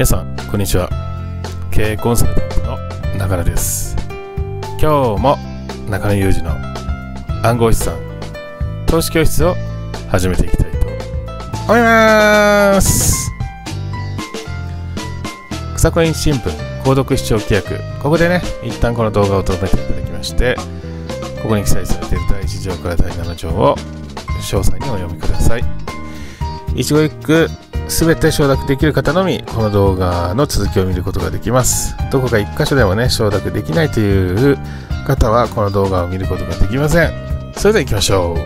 皆さんこんにちは経営コンサルタントの中野です今日も中野裕二の暗号資産投資教室を始めていきたいと思います草コイン新聞購読視聴規約ここでね一旦この動画を止めていただきましてここに記載されている第1条から第7条を詳細にお読みください一語一句全て承諾できる方のみ、この動画の続きを見ることができます。どこか1箇所でもね、承諾できないという方は、この動画を見ることができません。それでは行きましょ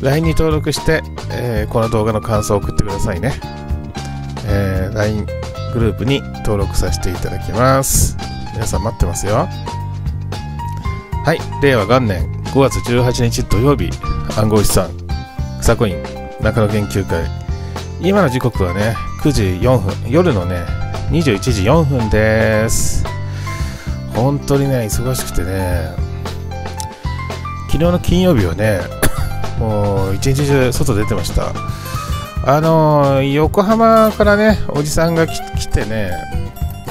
う。LINE に登録して、えー、この動画の感想を送ってくださいね。えー、LINE グループに登録させていただきます。皆さん待ってますよ。はい、令和元年5月18日土曜日、暗号資産、草コイン中野研究会今の時刻はね9時4分夜のね21時4分です本当にね忙しくてね昨日の金曜日はね もう一日中外出てましたあの横浜からねおじさんが来てね、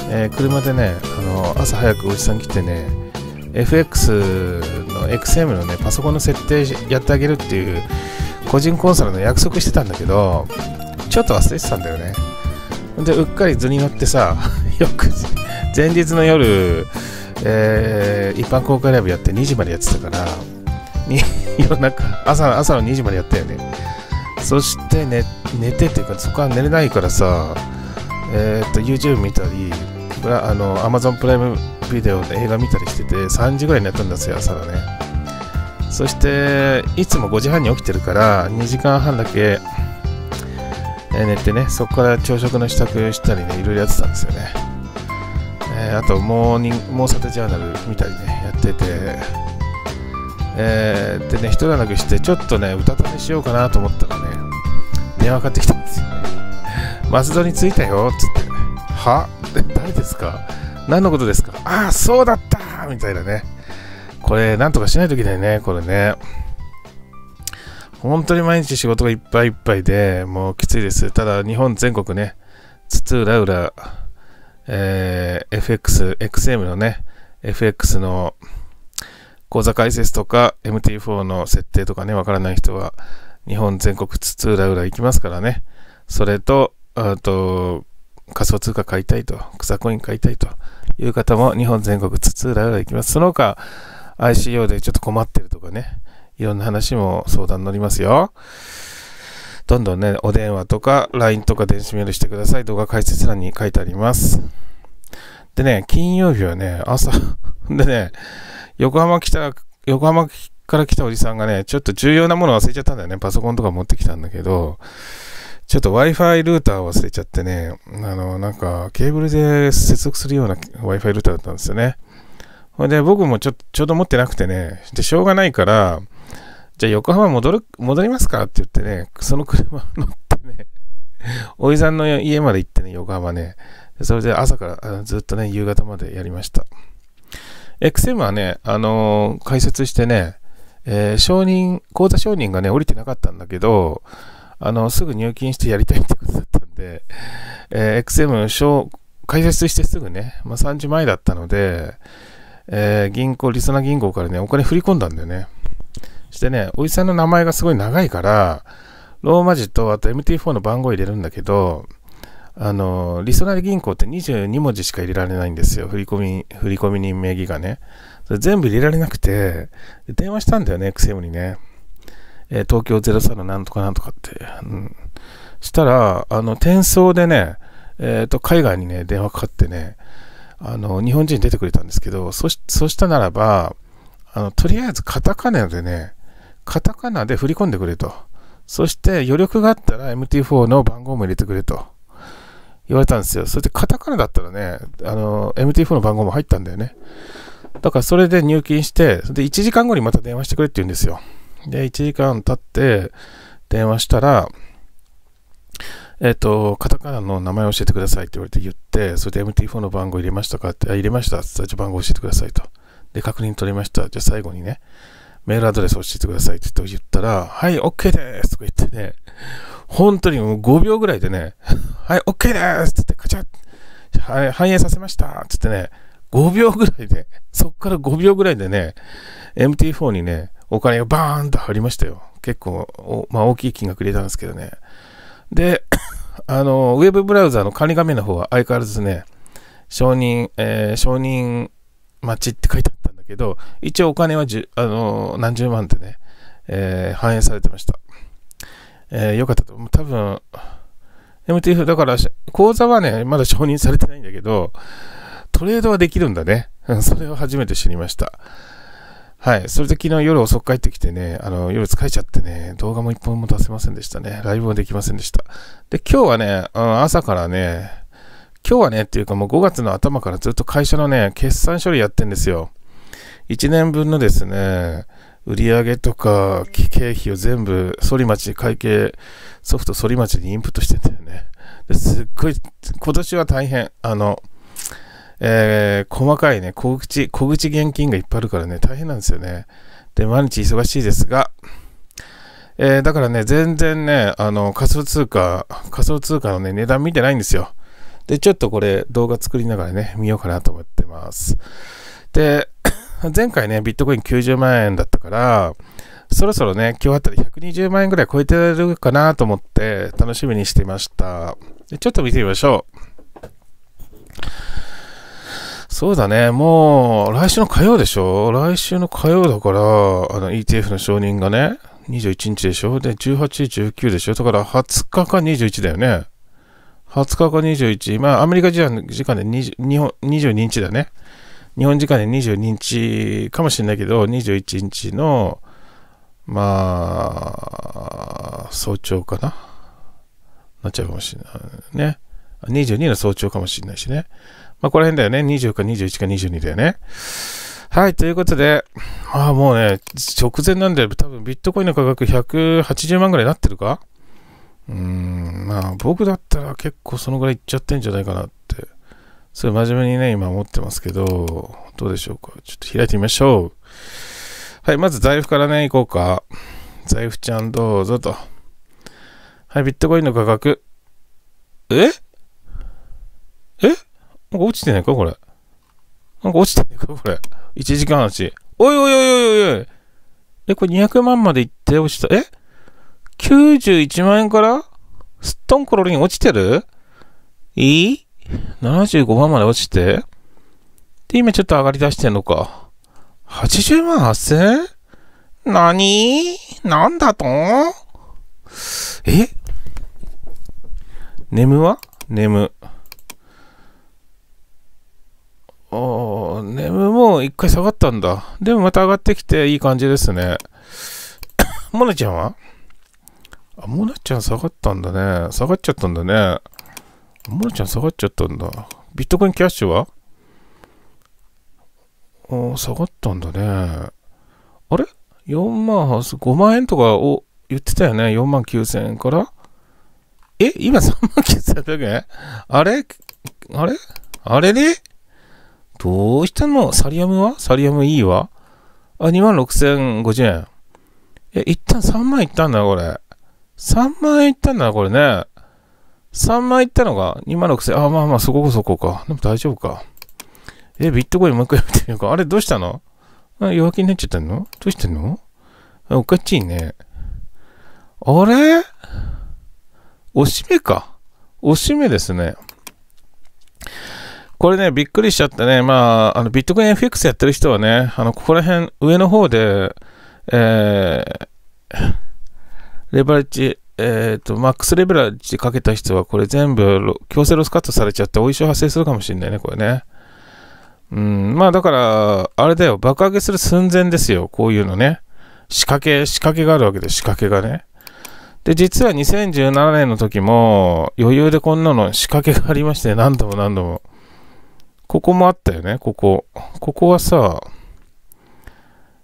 えー、車でね、あの朝早くおじさん来てね FX の XM のねパソコンの設定やってあげるっていう個人コンサルの約束してたんだけど、ちょっと忘れてたんだよね。で、うっかり図に乗ってさ、よ く、前日の夜、えー、一般公開ライブやって2時までやってたから、に夜中朝、朝の2時までやったよね。そして寝、寝てっていうか、そこは寝れないからさ、えー、っと、YouTube 見たり、あの、Amazon プライムビデオで映画見たりしてて、3時ぐらいになったんですよ、朝がね。そしていつも5時半に起きてるから2時間半だけ寝てねそこから朝食の支度したりねいろいろやってたんですよね、えー、あとモーニングモーサテジャーナル見たりねやってて、えー、でね一段落してちょっとねうたた寝しようかなと思ったらね電話かかってきたんですよね 松戸に着いたよっつっては誰ですか何のことですかああそうだったみたいなねこれ、なんとかしないといけないね、これね。本当に毎日仕事がいっぱいいっぱいで、もうきついです。ただ、日本全国ね、津々浦々、えー、FX、XM のね、FX の口座開設とか、MT4 の設定とかね、わからない人は、日本全国津々浦々行きますからね。それと、あと、仮想通貨買いたいと、草コイン買いたいという方も日本全国津々浦々行きます。その他、ICO でちょっと困ってるとかね、いろんな話も相談乗りますよ。どんどんね、お電話とか LINE とか電子メールしてください。動画解説欄に書いてあります。でね、金曜日はね、朝 でね、横浜来た、横浜から来たおじさんがね、ちょっと重要なもの忘れちゃったんだよね。パソコンとか持ってきたんだけど、ちょっと Wi-Fi ルーターを忘れちゃってね、あの、なんかケーブルで接続するような Wi-Fi ルーターだったんですよね。ほんで、僕もちょちょうど持ってなくてね、で、しょうがないから、じゃあ横浜戻る、戻りますかって言ってね、その車乗ってね、おじさんの家まで行ってね、横浜ね、それで朝からずっとね、夕方までやりました。XM はね、あのー、解説してね、えー、承認、口座承認がね、降りてなかったんだけど、あの、すぐ入金してやりたいってことだったんで、えー、XM 解説してすぐね、まあ、3時前だったので、えー、銀行、リスナー銀行からね、お金振り込んだんだよね。してね、おじさんの名前がすごい長いから、ローマ字とあと MT4 の番号入れるんだけど、あの、リスナー銀行って22文字しか入れられないんですよ。振り込み、振り込み人名義がね。全部入れられなくて、電話したんだよね、XM にね。えー、東京03のなんとかなんとかって。うん。したら、あの、転送でね、えっ、ー、と、海外にね、電話かかってね、あの、日本人出てくれたんですけど、そし、そしたならば、あの、とりあえずカタカナでね、カタカナで振り込んでくれと。そして余力があったら MT4 の番号も入れてくれと言われたんですよ。それでカタカナだったらね、あの、MT4 の番号も入ったんだよね。だからそれで入金して、で1時間後にまた電話してくれって言うんですよ。で、1時間経って電話したら、えっと、カタカナの名前を教えてくださいって言われて言って、それで MT4 の番号入れましたかって、あ、入れました。スタジオ番号教えてくださいと。で、確認取りました。じゃあ最後にね、メールアドレス教えてくださいって言ったら、はい、OK ですとか言ってね、本当にもう5秒ぐらいでね、はい、OK ですって言って、カチャッ、はい、反映させましたって言ってね、5秒ぐらいで、そっから5秒ぐらいでね、MT4 にね、お金がバーンと入りましたよ。結構、まあ、大きい金額入れたんですけどね。で、あの、ウェブブラウザの管理画面の方は相変わらずね、承認、えー、承認待ちって書いてあったんだけど、一応お金はあの何十万ってね、えー、反映されてました。えー、よかったと。思う。多分、MTF、だから、口座はね、まだ承認されてないんだけど、トレードはできるんだね。それを初めて知りました。はい。それで昨日夜遅く帰ってきてね、あの、夜疲れちゃってね、動画も一本も出せませんでしたね。ライブもできませんでした。で、今日はね、うん、朝からね、今日はね、っていうかもう5月の頭からずっと会社のね、決算処理やってんですよ。1年分のですね、売上とか経費を全部、ソリマチ会計ソフトソリマチにインプットしてんだよね。ですっごい、今年は大変。あの、えー、細かいね、小口、小口現金がいっぱいあるからね、大変なんですよね。で、毎日忙しいですが、えー、だからね、全然ね、あの、仮想通貨、仮想通貨のね、値段見てないんですよ。で、ちょっとこれ、動画作りながらね、見ようかなと思ってます。で、前回ね、ビットコイン90万円だったから、そろそろね、今日あったら120万円ぐらい超えてるかなと思って、楽しみにしていました。でちょっと見てみましょう。そうだね、もう、来週の火曜でしょ来週の火曜だから、あの、ETF の承認がね、21日でしょで、18、19でしょだから20日か21だよね。20日か21。まあ、アメリカ時間時間で20日本22日だね。日本時間で22日かもしれないけど、21日の、まあ、早朝かななっちゃうかもしれないね。22の早朝かもしれないしね。まあ、この辺だよね。20か21か22だよね。はい、ということで、まあもうね、直前なんで、多分ビットコインの価格180万ぐらいになってるかうーん、まあ僕だったら結構そのぐらいいっちゃってんじゃないかなって、それ真面目にね、今思ってますけど、どうでしょうか。ちょっと開いてみましょう。はい、まず財布からね、行こうか。財布ちゃんどうぞと。はい、ビットコインの価格。ええなんか落ちてないかこれ。なんか落ちてないかこれ。1時間足。おいおいおいおいおいおい。え、これ200万までいって落ちた。え ?91 万円からすっとんころりん落ちてるいい ?75 万まで落ちてで、今ちょっと上がり出してんのか。80万 8000? なになんだとえ眠は眠。おネムも一回下がったんだ。でもまた上がってきていい感じですね。モナちゃんはあ、モナちゃん下がったんだね。下がっちゃったんだね。モナちゃん下がっちゃったんだ。ビットコインキャッシュはお下がったんだね。あれ ?4 万8、5万円とかを言ってたよね。4万9000円からえ今3万9000円だけあれあれあれで、ね、どうしたのサリアムはサリアム E はあ、26,050円。え、一旦3万いったんだ、これ。3万いったんだ、これね。3万いったのが26,000。あ、まあまあ、そここそこか。でも大丈夫か。え、ビットコインもう一回めてみようか。あれ、どうしたのあ弱気になっちゃったのどうしてんのおかしいね。あれおしめか。おしめですね。これね、びっくりしちゃってね、まあ、あのビットコイン FX やってる人はね、あのここら辺、上の方で、えー、レバレッジ、えっ、ー、と、マックスレベルッジかけた人は、これ全部強制ロスカットされちゃって、お衣装発生するかもしれないね、これね。うん、まあだから、あれだよ、爆上げする寸前ですよ、こういうのね。仕掛け、仕掛けがあるわけで、仕掛けがね。で、実は2017年の時も、余裕でこんなの仕掛けがありまして、何度も何度も。ここもあったよね、ここ。ここはさ、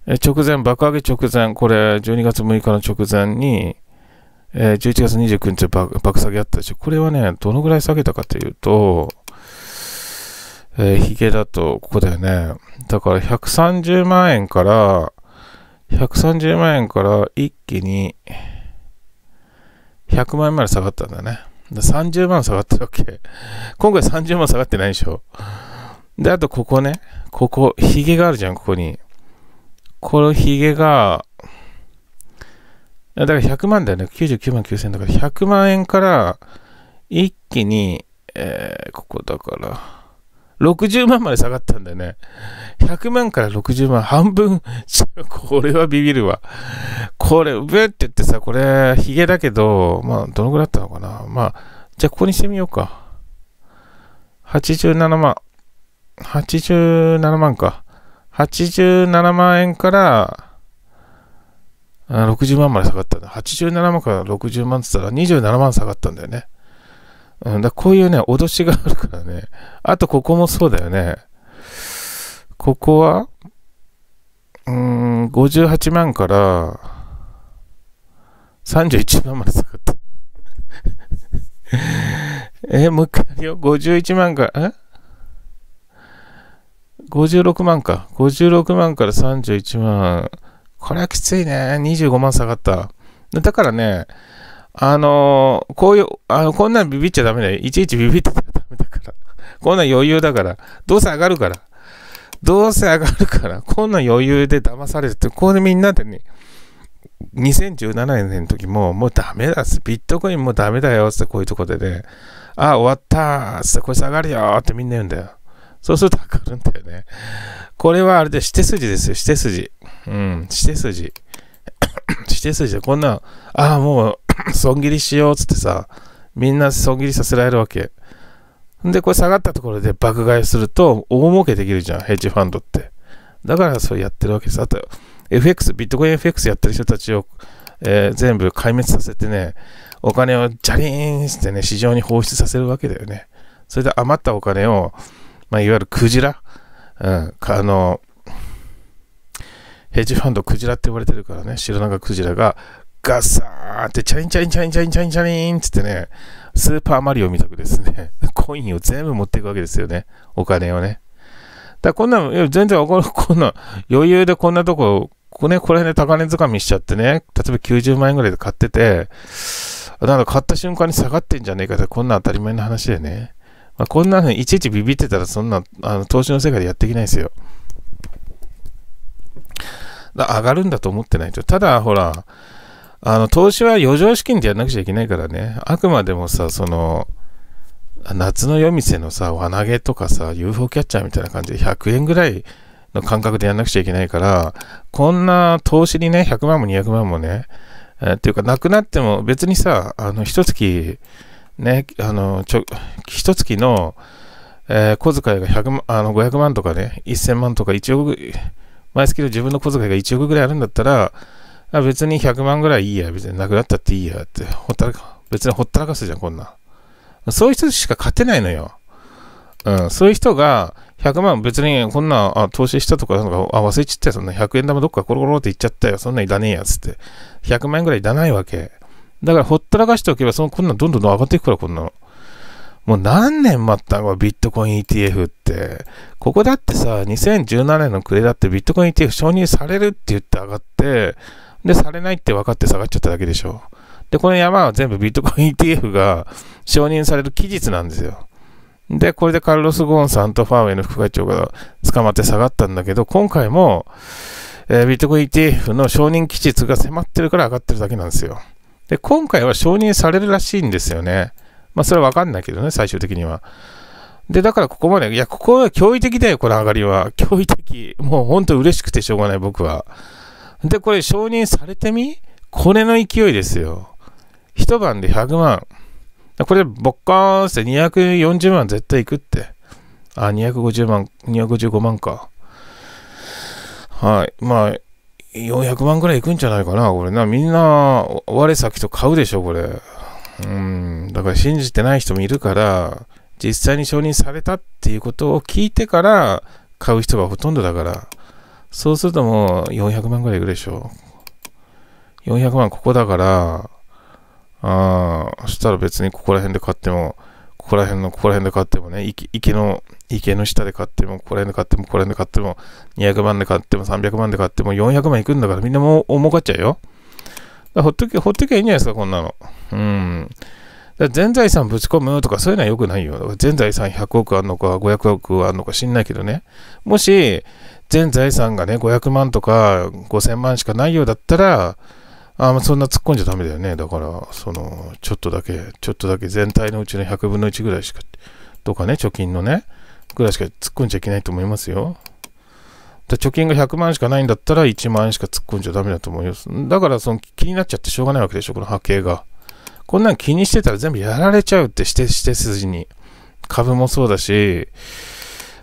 え直前、爆上げ直前、これ、12月6日の直前に、えー、11月29日爆爆下げあったでしょ。これはね、どのぐらい下げたかというと、えー、ヒゲだと、ここだよね。だから130万円から、130万円から一気に100万円まで下がったんだね。30万下がったわけ。今回30万下がってないでしょ。で、あとここね、ここ、ヒゲがあるじゃん、ここに。このヒゲが、だから100万だよね。99万9000だから、100万円から一気に、えー、ここだから、60万まで下がったんだよね。100万から60万、半分、これはビビるわ。これ、ブって言ってさ、これ、ヒゲだけど、まあ、どのぐらいだったのかな。まあ、じゃあここにしてみようか。87万。87万か。87万円から、60万まで下がったんだ。87万から60万って言ったら27万下がったんだよね。うん、だこういうね、脅しがあるからね。あと、ここもそうだよね。ここは、うん、58万から31万まで下がった。え、もう一回やるよ。51万から、え56万か。56万から31万。これはきついね。25万下がった。だからね、あのー、こういう、あの、こんなんビビっちゃダメだよ。いちいちビビってたらダメだから。こんなん余裕だから。どうせ上がるから。どうせ上がるから。こんなん余裕で騙されてて、ここでみんなでね、2017年の時も、もうダメだっす。ビットコインもダメだよってこういうとこでね、ああ、終わったーっって、これ下がるよってみんな言うんだよ。そうすると上がるんだよね。これはあれで、して筋ですよ、して筋。うん、して筋。して筋でこんな、ああ、もう、損切りしようっつってさ、みんな損切りさせられるわけ。で、これ下がったところで爆買いすると、大儲けできるじゃん、ヘッジファンドって。だからそうやってるわけです。あと、FX、ビットコイン FX やってる人たちを、えー、全部壊滅させてね、お金をジャリーンしてね、市場に放出させるわけだよね。それで余ったお金を、まあ、いわゆるクジラ、うん、あの、ヘッジファンドクジラって言われてるからね、白長クジラがガサーンってチャリンチャリンチャリンチャリンチャリンチャリンってってね、スーパーマリオみたくですね、コインを全部持っていくわけですよね、お金をね。だこんな、全然こんな、余裕でこんなとこ、ここね、これで高値掴みしちゃってね、例えば90万円ぐらいで買ってて、なんか買った瞬間に下がってんじゃねえかって、こんな当たり前の話でね。まあ、こんなにいちいちビビってたら、そんな、あの、投資の世界でやっていけないですよ。だ上がるんだと思ってないと。ただ、ほら、あの、投資は余剰資金でやらなくちゃいけないからね。あくまでもさ、その、夏の夜店のさ、輪投げとかさ、UFO キャッチャーみたいな感じで100円ぐらいの感覚でやんなくちゃいけないから、こんな投資にね、100万も200万もね、えー、っていうか、なくなっても別にさ、あの、一月、ね、あの、ちょ、一月の、えー、小遣いが100あの500万とかね、1000万とか1億、毎月の自分の小遣いが1億ぐらいあるんだったら、あ別に100万ぐらいいいや、別になくなったっていいやって、ほったらか、別にほったらかすじゃん、こんな。そういう人しか勝てないのよ。うん、そういう人が、100万別にこんなあ投資したとかなんかあ忘れちゃったよ、そんな100円玉どっかコロコロっていっちゃったよ、そんないらねえやつって。100万円ぐらいいらないわけ。だからほったらかしておけば、そのこんなんどんどん上がっていくから、こんなの。もう何年待ったのビットコイン ETF って。ここだってさ、2017年の暮れだってビットコイン ETF 承認されるって言って上がって、で、されないって分かって下がっちゃっただけでしょ。で、この山は全部ビットコイン ETF が承認される期日なんですよ。で、これでカルロス・ゴーンさんとファーウェイの副会長が捕まって下がったんだけど、今回も、えー、ビットコイン ETF の承認期日が迫ってるから上がってるだけなんですよ。で、今回は承認されるらしいんですよね。まあ、それはわかんないけどね、最終的には。で、だからここまで、いや、ここは驚異的だよ、この上がりは。驚異的。もうほんと嬉しくてしょうがない、僕は。で、これ承認されてみこれの勢いですよ。一晩で100万。これ、ボッカーンって240万絶対いくって。あ、250万、255万か。はい。まあ、400万ぐらいいくんじゃないかな、これな。みんな、我先と買うでしょ、これ。うん。だから信じてない人もいるから、実際に承認されたっていうことを聞いてから買う人がほとんどだから、そうするともう400万ぐらいいくでしょ。400万ここだから、ああ、そしたら別にここら辺で買っても、こら辺の、ここら辺で買ってもね、池の、池の下で買っても、ここら辺で買っても、ここら辺で買っても、200万で買っても、300万で買っても、400万いくんだから、みんなもう重かっちゃうよ。ほっとけ、ほっとけばいいんじゃないですか、こんなの。うん。全財産ぶち込むとかそういうのは良くないよ。全財産100億あんのか500億あんのか知んないけどね。もし、全財産がね、500万とか5000万しかないようだったら、あそんな突っ込んじゃダメだよね。だから、その、ちょっとだけ、ちょっとだけ全体のうちの100分の1ぐらいしか、とかね、貯金のね、ぐらいしか突っ込んじゃいけないと思いますよ。だ貯金が100万しかないんだったら1万円しか突っ込んじゃダメだと思います。だからその気になっちゃってしょうがないわけでしょ、この波形が。こんなん気にしてたら全部やられちゃうってしてして筋に。株もそうだし、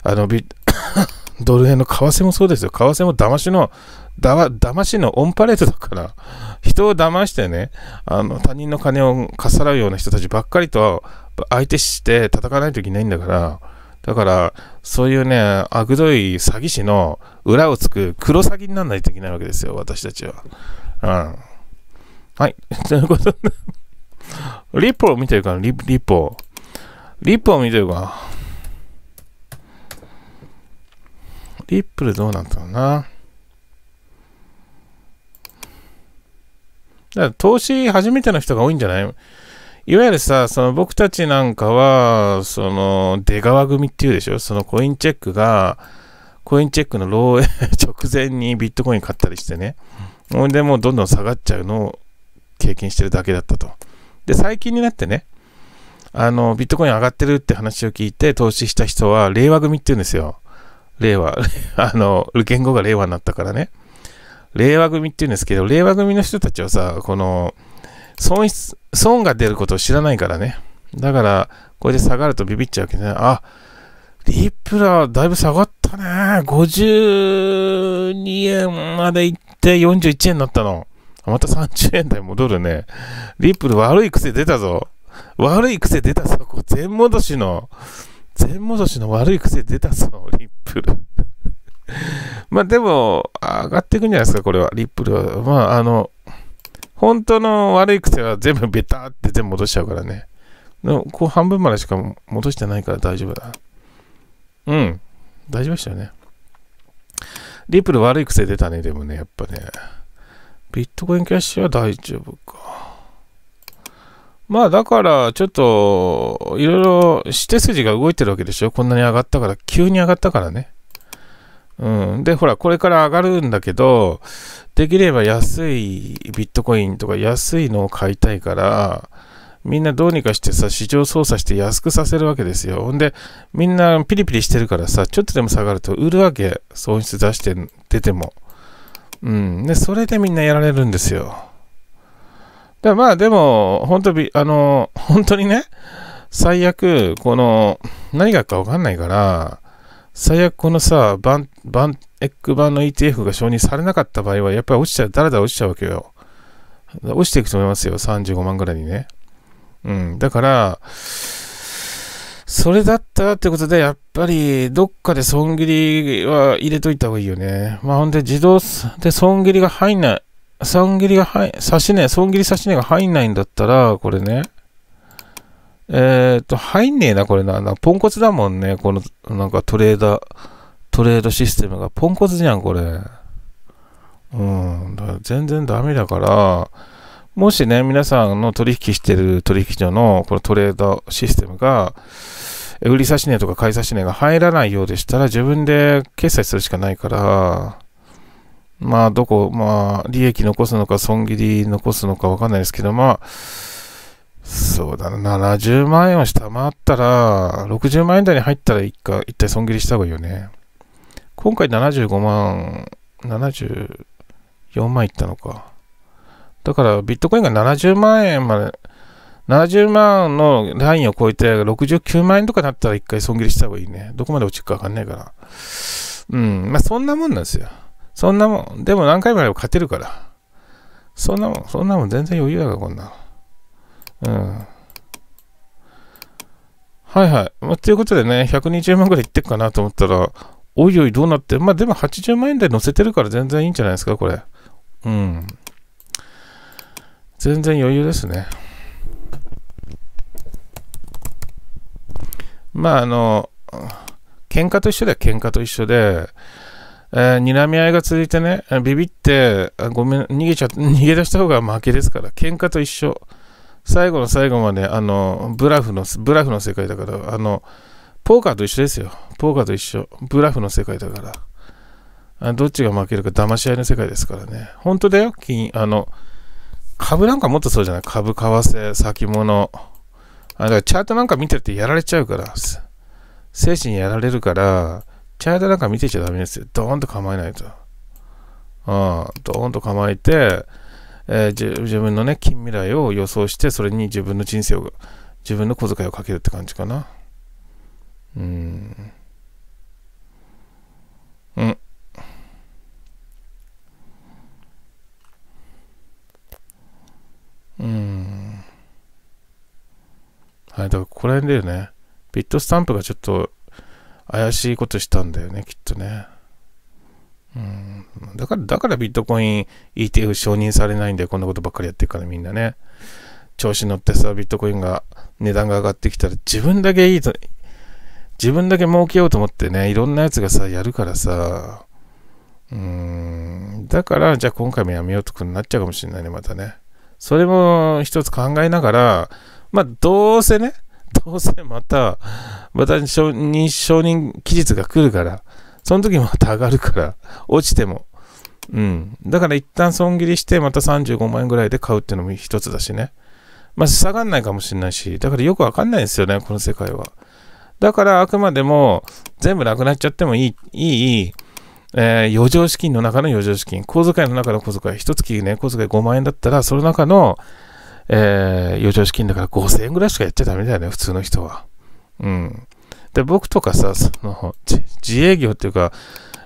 あの、ドル円の為替もそうですよ。為替も騙しのだわ、騙しのオンパレードだから、人を騙してね、あの、他人の金をかっさらうような人たちばっかりと相手して戦わないといけないんだから、だから、そういうね、あくどい詐欺師の裏をつく黒詐欺にならないといけないわけですよ、私たちは。うん。はい。ということで、リポを見てるかな、リリポ。リッポを見てるかリップルどうなったのかなだから投資初めての人が多いんじゃないいわゆるさ、その僕たちなんかは、その出川組っていうでしょそのコインチェックが、コインチェックの漏洩 直前にビットコイン買ったりしてね。ほんでもうどんどん下がっちゃうのを経験してるだけだったと。で、最近になってね、あの、ビットコイン上がってるって話を聞いて投資した人は、令和組って言うんですよ。令和。あの、言語が令和になったからね。令和組って言うんですけど、令和組の人たちはさ、この、損失、損が出ることを知らないからね。だから、これで下がるとビビっちゃうけどね。あ、リップラーだいぶ下がったね。52円まで行って41円になったの。また30円台戻るね。リップル悪い癖出たぞ。悪い癖出たぞ。こ全戻しの、全戻しの悪い癖出たぞ、リップル。まあでも、上がっていくんじゃないですか、これは。リップルは。まあ、あの、本当の悪い癖は全部ベタって全部戻しちゃうからね。でも、こう半分までしか戻してないから大丈夫だ。うん。大丈夫でしたよね。リップル悪い癖出たね、でもね、やっぱね。ビットコインキャッシュは大丈夫か。まあだから、ちょっと、いろいろ、指定筋が動いてるわけでしょ。こんなに上がったから、急に上がったからね。うん。で、ほら、これから上がるんだけど、できれば安いビットコインとか安いのを買いたいから、みんなどうにかしてさ、市場操作して安くさせるわけですよ。ほんで、みんなピリピリしてるからさ、ちょっとでも下がると売るわけ。損失出して、出ても。うん。で、それでみんなやられるんですよ。だまあでも、本当あの、本当にね、最悪、この、何がかわかんないから、最悪このさ、バン、バン、エッグ版の ETF が承認されなかった場合は、やっぱり落ちちゃう、だらだら落ちちゃうわけよ。落ちていくと思いますよ、35万ぐらいにね。うん、だから、それだったらってことで、やっぱり、どっかで損切りは入れといた方がいいよね。まあ、ほんで、自動で損切りが入んない、損切りが入、差し値、損切り差し値が入んないんだったら、これね、えっ、と、入んねえな、これな。なポンコツだもんね。この、なんかトレーダー、トレードシステムがポンコツじゃん、これ。うん。全然ダメだから、もしね、皆さんの取引してる取引所のこのトレードシステムが、売り差し値とか買い差し値が入らないようでしたら、自分で決済するしかないから、まあ、どこ、まあ、利益残すのか、損切り残すのか分かんないですけど、まあ、そうだな、70万円を下回ったら、60万円台に入ったら一回、一体損切りした方がいいよね。今回75万、74万いったのか。だから、ビットコインが70万円まで、70万のラインを超えて69万円とかになったら一回損切りした方がいいね。どこまで落ちるかわかんないから。うん。まあ、そんなもんなんですよ。そんなもん。でも何回もやれば勝てるから。そんなもん、そんなもん全然余裕だから、こんなの。うん。はいはい。まあ、ということでね、120万ぐらいいってくかなと思ったら、おいおいどうなって、まあでも80万円台乗せてるから全然いいんじゃないですか、これ。うん。全然余裕ですね。まああの、喧嘩と一緒だよ、喧嘩と一緒で、えー、睨み合いが続いてね、ビビって、ごめん、逃げちゃ、逃げ出した方が負けですから、喧嘩と一緒。最後の最後まで、あの、ブラフの、ブラフの世界だから、あの、ポーカーと一緒ですよ。ポーカーと一緒。ブラフの世界だから。あどっちが負けるか騙し合いの世界ですからね。本当だよ。金、あの、株なんかもっとそうじゃない。株、為替、先物。あだからチャートなんか見てるとやられちゃうから、精神やられるから、チャートなんか見てちゃダメですよ。ドーンと構えないと。うん、ドーンと構えて、えー、自分のね、近未来を予想して、それに自分の人生を、自分の小遣いをかけるって感じかな。うん。うん。うん。はい、だからここら辺だよね。ビットスタンプがちょっと怪しいことしたんだよね、きっとね。うんだから、だからビットコイン ETF 承認されないんで、こんなことばっかりやってるからみんなね。調子乗ってさ、ビットコインが値段が上がってきたら自分だけいいと、自分だけ儲けようと思ってね、いろんなやつがさ、やるからさ、うーん、だから、じゃあ今回もやめようとかになっちゃうかもしれないね、またね。それも一つ考えながら、まあ、どうせね、どうせまた、また承認、承認期日が来るから、その時また上がるから、落ちても。うん。だから一旦損切りして、また35万円ぐらいで買うっていうのも一つだしね。まあ、下がんないかもしれないし、だからよくわかんないですよね、この世界は。だからあくまでも、全部なくなっちゃってもいい、いい、えー、余剰資金の中の余剰資金、小遣いの中の小遣い、一月ね、小遣い5万円だったら、その中の、えー、余剰資金だから5000円ぐらいしかやっちゃダメだよね、普通の人は。うん。で、僕とかさ、その自営業っていうか、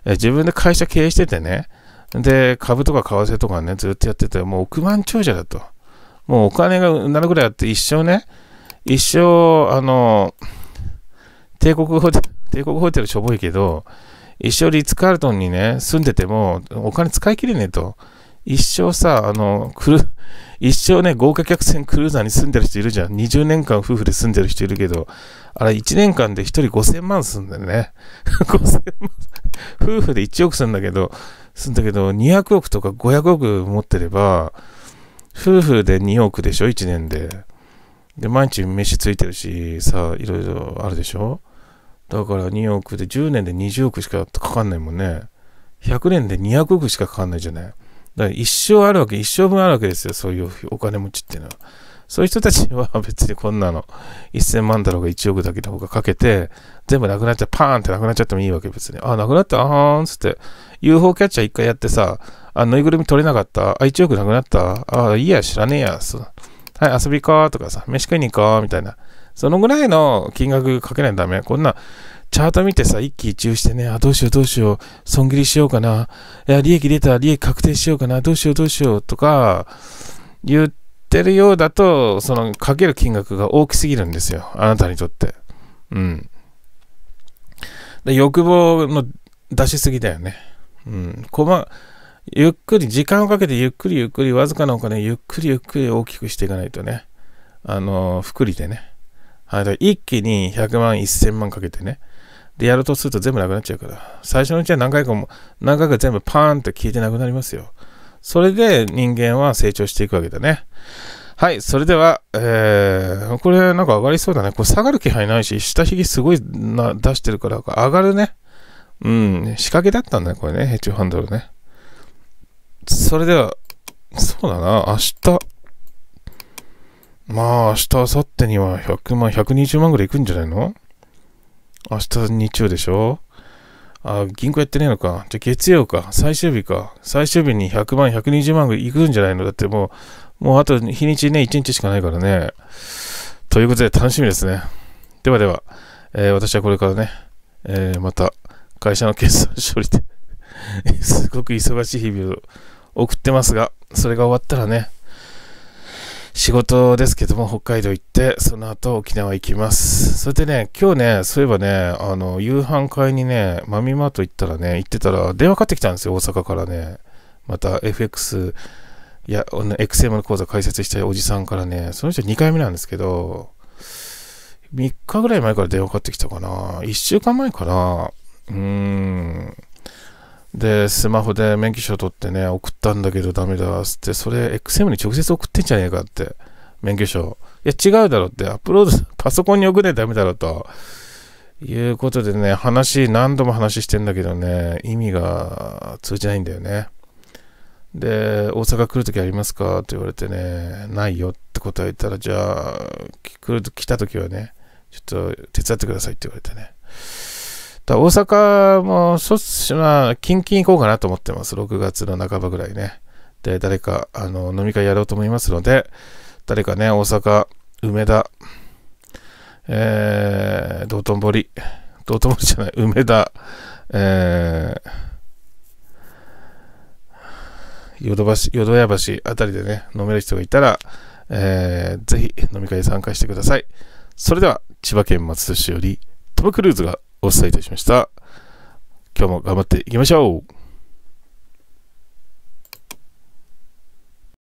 自分で会社経営しててね、で、株とか為替とかね、ずっとやってて、もう億万長者だと。もうお金がなるぐらいあって、一生ね、一生、あの、帝国ホテル、帝国ホテルしょぼいけど、一生リッツ・カールトンにね、住んでても、お金使い切れねえと。一生さ、あの、来る、一生ね、豪華客船クルーザーに住んでる人いるじゃん。20年間夫婦で住んでる人いるけど、あれ1年間で1人5000万すんだよね。5000 万。夫婦で1億すんだけど、すんだけど、200億とか500億持ってれば、夫婦で2億でしょ、1年で。で、毎日飯ついてるし、さ、いろいろあるでしょ。だから2億で10年で20億しかかかんないもんね。100年で200億しかかかんないじゃない。だから一生あるわけ、一生分あるわけですよ、そういうお金持ちっていうのは。そういう人たちは別にこんなの、1000万だろうが1億だけだろうがかけて、全部なくなっちゃう、パーンってなくなっちゃってもいいわけ別に。あ、なくなった、あーんつって。UFO キャッチャー一回やってさ、あ、ぬいぐるみ取れなかった、あ、1億なくなった、あ、いいや、知らねえや、そう。はい、遊びかとかさ、飯食いに行こうみたいな。そのぐらいの金額かけないとダメ。こんな、チャート見てさ、一喜一憂してね、あ、どうしようどうしよう、損切りしようかな、いや、利益出た、利益確定しようかな、どうしようどうしようとか、言ってるようだと、その、かける金額が大きすぎるんですよ。あなたにとって。うん。で欲望の出しすぎだよね。うん。細、ゆっくり、時間をかけてゆっくりゆっくり、わずかなお金、ゆっくりゆっくり大きくしていかないとね。あの、福利でね。はい、一気に100万、1000万かけてね。で、やるとすると全部なくなっちゃうから。最初のうちは何回かも、何回か全部パーンって消えてなくなりますよ。それで人間は成長していくわけだね。はい、それでは、えー、これなんか上がりそうだね。これ下がる気配ないし、下髭すごいな出してるから、上がるね。うん、仕掛けだったんだね、これね、ヘッジハンドルね。それでは、そうだな、明日、まあ明日、明後日には100万、120万ぐらいいくんじゃないの明日日曜でしょあ、銀行やってねえのか。じゃ月曜か。最終日か。最終日に100万、120万ぐらい行くんじゃないのだってもう、もうあと日にちね、1日しかないからね。ということで楽しみですね。ではでは、えー、私はこれからね、えー、また会社の決算処理で すごく忙しい日々を送ってますが、それが終わったらね、仕事ですけども、北海道行って、その後沖縄行きます。それでね、今日ね、そういえばね、あの、夕飯会にね、マミマート行ったらね、行ってたら、電話かかってきたんですよ、大阪からね。また FX、いや、XM の講座解説したいおじさんからね、その人2回目なんですけど、3日ぐらい前から電話かかってきたかな。1週間前かな。うーん。で、スマホで免許証取ってね、送ったんだけどダメだ、っつって、それ XM に直接送ってんじゃねえかって、免許証。いや、違うだろって、アップロード、パソコンに送れダメだろと。いうことでね、話、何度も話してんだけどね、意味が通じないんだよね。で、大阪来るときありますかって言われてね、ないよって答えたら、じゃあ、来ると、来たときはね、ちょっと手伝ってくださいって言われてね。大阪も、そっまあ、近々行こうかなと思ってます。6月の半ばぐらいね。で、誰か、あの、飲み会やろうと思いますので、誰かね、大阪、梅田、えー、道頓堀、道頓堀じゃない、梅田、えー、ヨドバシ、ヨドヤ橋あたりでね、飲める人がいたら、えー、ぜひ飲み会に参加してください。それでは、千葉県松戸市より、トム・クルーズがお伝えいたしました。今日も頑張っていきましょう